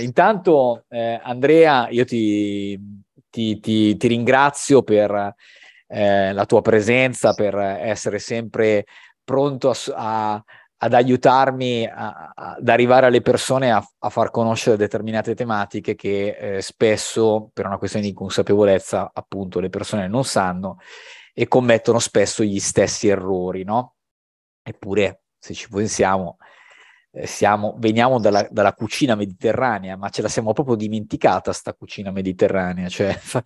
Intanto, eh, Andrea, io ti, ti, ti, ti ringrazio per eh, la tua presenza, per essere sempre pronto a, a, ad aiutarmi a, ad arrivare alle persone a, far conoscere determinate tematiche che eh, spesso, per una questione di consapevolezza, appunto, le persone non sanno e commettono spesso gli stessi errori, no? Eppure, se ci pensiamo, eh, siamo, veniamo dalla, dalla, cucina mediterranea, ma ce la siamo proprio dimenticata sta cucina mediterranea. Cioè, fa...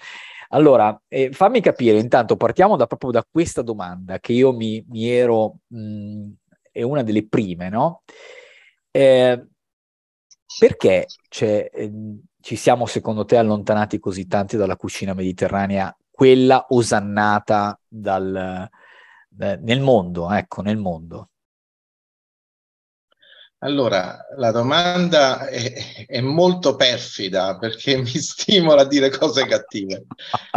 Allora, eh, fammi capire, intanto partiamo da, proprio da questa domanda che io mi, mi ero, mh, mm, è una delle prime, no? Eh, perché cioè, eh, ci siamo secondo te allontanati così tanti dalla cucina mediterranea, quella osannata dal, eh, nel mondo, ecco, nel mondo? Allora, la domanda è, è, molto perfida perché mi stimola a dire cose cattive.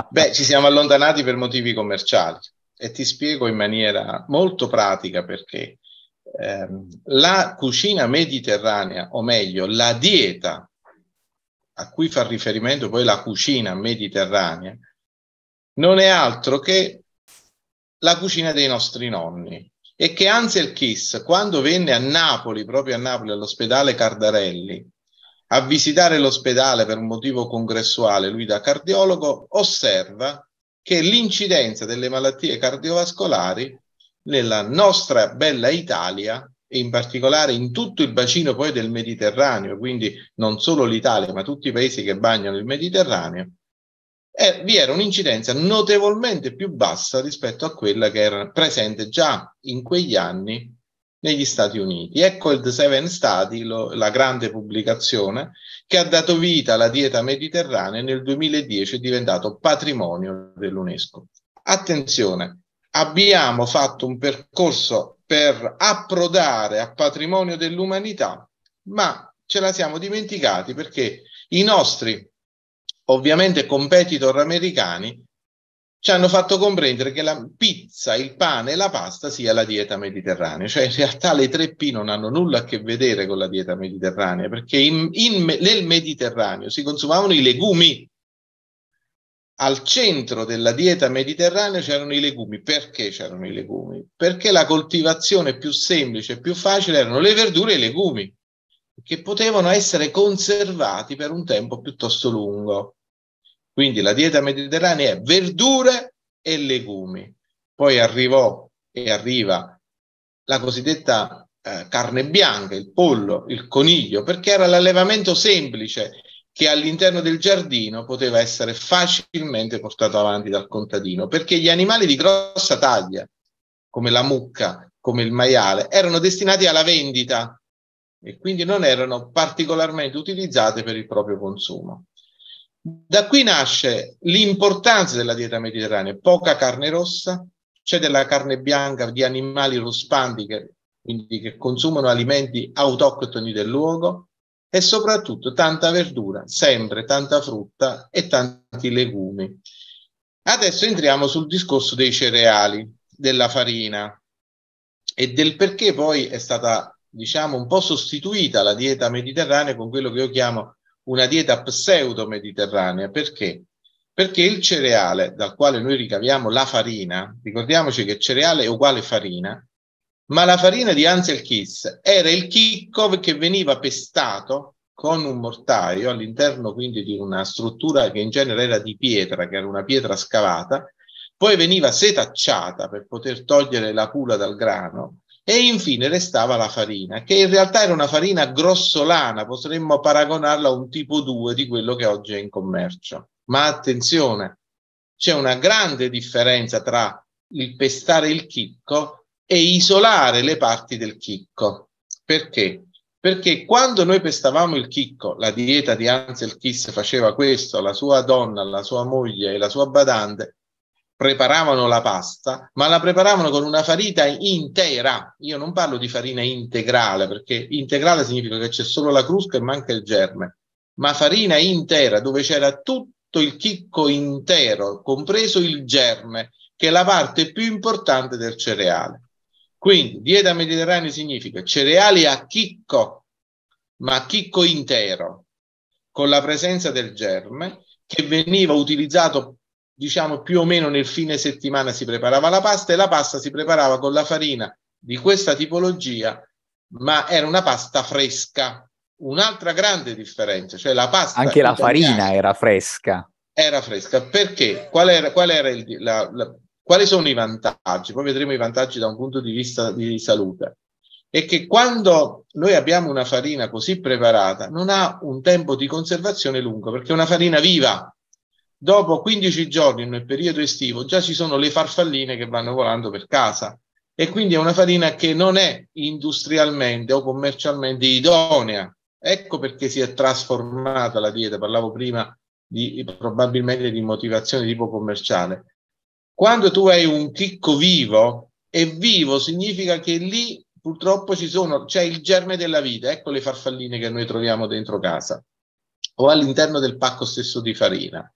Beh, ci siamo allontanati per motivi commerciali e ti spiego in maniera molto pratica perché eh, la cucina mediterranea, o meglio, la dieta a cui fa riferimento poi la cucina mediterranea, non è altro che la cucina dei nostri nonni e che Ansel Kiss, quando venne a Napoli, proprio a Napoli, all'ospedale Cardarelli, a visitare l'ospedale per un motivo congressuale, lui da cardiologo, osserva che l'incidenza delle malattie cardiovascolari nella nostra bella Italia e in particolare in tutto il bacino poi del Mediterraneo, quindi non solo l'Italia, ma tutti i paesi che bagnano il Mediterraneo, e vi era un'incidenza notevolmente più bassa rispetto a quella che era presente già in quegli anni negli Stati Uniti. Ecco il The Seven Study, lo, la grande pubblicazione che ha dato vita alla dieta mediterranea e nel 2010 è diventato patrimonio dell'UNESCO. Attenzione, abbiamo fatto un percorso per approdare a patrimonio dell'umanità, ma ce la siamo dimenticati perché i nostri ovviamente competitor americani, ci hanno fatto comprendere che la pizza, il pane e la pasta sia la dieta mediterranea, cioè in realtà le tre p non hanno nulla a che vedere con la dieta mediterranea, perché in, in, nel Mediterraneo si consumavano i legumi. Al centro della dieta mediterranea c'erano i legumi. Perché c'erano i legumi? Perché la coltivazione più semplice e più facile erano le verdure e i legumi, che potevano essere conservati per un tempo piuttosto lungo quindi la dieta mediterranea è verdure e legumi. Poi arrivò e arriva la cosiddetta eh, carne bianca, il pollo, il coniglio, perché era l'allevamento semplice che all'interno del giardino poteva essere facilmente portato avanti dal contadino, perché gli animali di grossa taglia, come la mucca, come il maiale, erano destinati alla vendita e quindi non erano particolarmente utilizzati per il proprio consumo. Da qui nasce l'importanza della dieta mediterranea, poca carne rossa, c'è della carne bianca di animali ruspanti che, quindi che consumano alimenti autoctoni del luogo e soprattutto tanta verdura, sempre tanta frutta e tanti legumi. Adesso entriamo sul discorso dei cereali, della farina e del perché poi è stata, diciamo, un po' sostituita la dieta mediterranea con quello che io chiamo una dieta pseudo-mediterranea. Perché? Perché il cereale dal quale noi ricaviamo la farina, ricordiamoci che cereale è uguale farina, ma la farina di Ansel Kiss era il chicco che veniva pestato con un mortaio all'interno quindi di una struttura che in genere era di pietra, che era una pietra scavata, poi veniva setacciata per poter togliere la pula dal grano e infine restava la farina, che in realtà era una farina grossolana, potremmo paragonarla a un tipo 2 di quello che oggi è in commercio. Ma attenzione, c'è una grande differenza tra il pestare il chicco e isolare le parti del chicco. Perché? Perché quando noi pestavamo il chicco, la dieta di Ansel Kiss faceva questo, la sua donna, la sua moglie e la sua badante, preparavano la pasta, ma la preparavano con una farina intera. Io non parlo di farina integrale, perché integrale significa che c'è solo la crusca e manca il germe, ma farina intera dove c'era tutto il chicco intero, compreso il germe, che è la parte più importante del cereale. Quindi dieta mediterranea significa cereali a chicco, ma a chicco intero, con la presenza del germe che veniva utilizzato diciamo più o meno nel fine settimana si preparava la pasta e la pasta si preparava con la farina di questa tipologia, ma era una pasta fresca. Un'altra grande differenza, cioè la pasta. Anche la farina era fresca. Era fresca perché qual era, qual era il, la, la, quali sono i vantaggi? Poi vedremo i vantaggi da un punto di vista di salute. È che quando noi abbiamo una farina così preparata non ha un tempo di conservazione lungo perché è una farina viva, dopo 15 giorni nel periodo estivo già ci sono le farfalline che vanno volando per casa e quindi è una farina che non è industrialmente o commercialmente idonea. Ecco perché si è trasformata la dieta, parlavo prima di, probabilmente di motivazione tipo commerciale. Quando tu hai un chicco vivo, e vivo significa che lì purtroppo ci sono, c'è il germe della vita, ecco le farfalline che noi troviamo dentro casa o all'interno del pacco stesso di farina.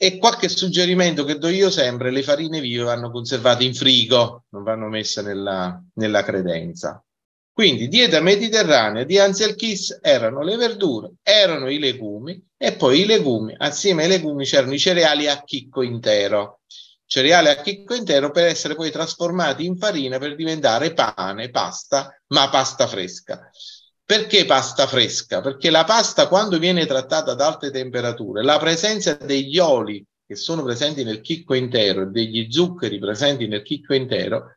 E qualche suggerimento che do io sempre, le farine vive vanno conservate in frigo, non vanno messe nella, nella credenza. Quindi dieta mediterranea di al KISS erano le verdure, erano i legumi e poi i legumi, assieme ai legumi c'erano i cereali a chicco intero. Cereali a chicco intero per essere poi trasformati in farina per diventare pane, pasta, ma pasta fresca. Perché pasta fresca? Perché la pasta quando viene trattata ad alte temperature, la presenza degli oli che sono presenti nel chicco intero e degli zuccheri presenti nel chicco intero,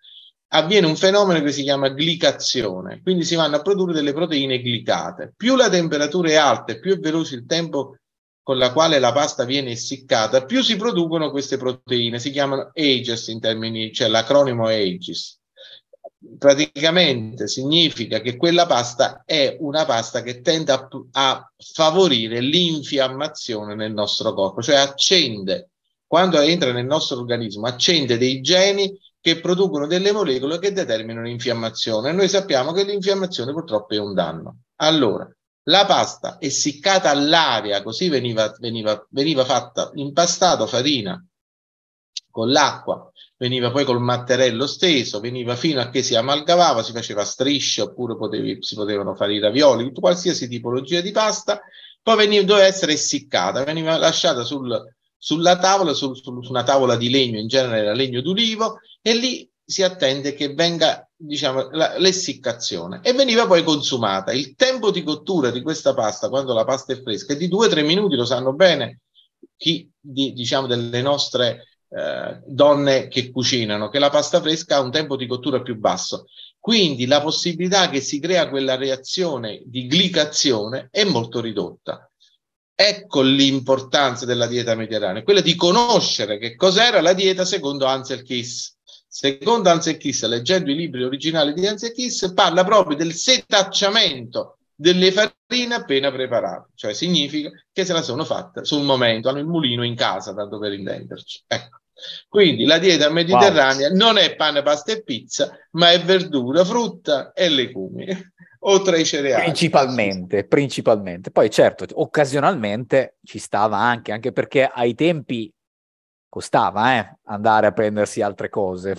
avviene un fenomeno che si chiama glicazione, quindi si vanno a produrre delle proteine glicate. Più la temperatura è alta e più è veloce il tempo con la quale la pasta viene essiccata, più si producono queste proteine, si chiamano AGES in termini, cioè l'acronimo AGES praticamente significa che quella pasta è una pasta che tende a, a, favorire l'infiammazione nel nostro corpo, cioè accende, quando entra nel nostro organismo, accende dei geni che producono delle molecole che determinano l'infiammazione. noi sappiamo che l'infiammazione purtroppo è un danno. Allora, la pasta essiccata all'aria, così veniva, veniva, veniva fatta impastato farina con l'acqua, veniva poi col matterello steso, veniva fino a che si amalgamava, si faceva strisce oppure potevi, si potevano fare i ravioli, qualsiasi tipologia di pasta, poi veniva, doveva essere essiccata, veniva lasciata sul, sulla tavola, su, su, una tavola di legno, in genere era legno d'ulivo, e lì si attende che venga diciamo, la, l'essiccazione e veniva poi consumata. Il tempo di cottura di questa pasta, quando la pasta è fresca, è di 2-3 minuti, lo sanno bene chi di, diciamo, delle nostre eh, donne che cucinano, che la pasta fresca ha un tempo di cottura più basso. Quindi la possibilità che si crea quella reazione di glicazione è molto ridotta. Ecco l'importanza della dieta mediterranea, quella di conoscere che cos'era la dieta secondo Ansel Kiss. Secondo Ansel Kiss, leggendo i libri originali di Ansel Kiss, parla proprio del setacciamento delle farine appena preparate, cioè significa che se la sono fatta sul momento, hanno il mulino in casa, tanto per intenderci. Ecco. Quindi la dieta mediterranea wow. non è pane, pasta e pizza, ma è verdura, frutta e legumi oltre ai cereali. Principalmente, principalmente. Poi certo, occasionalmente ci stava anche, anche perché ai tempi costava eh, andare a prendersi altre cose.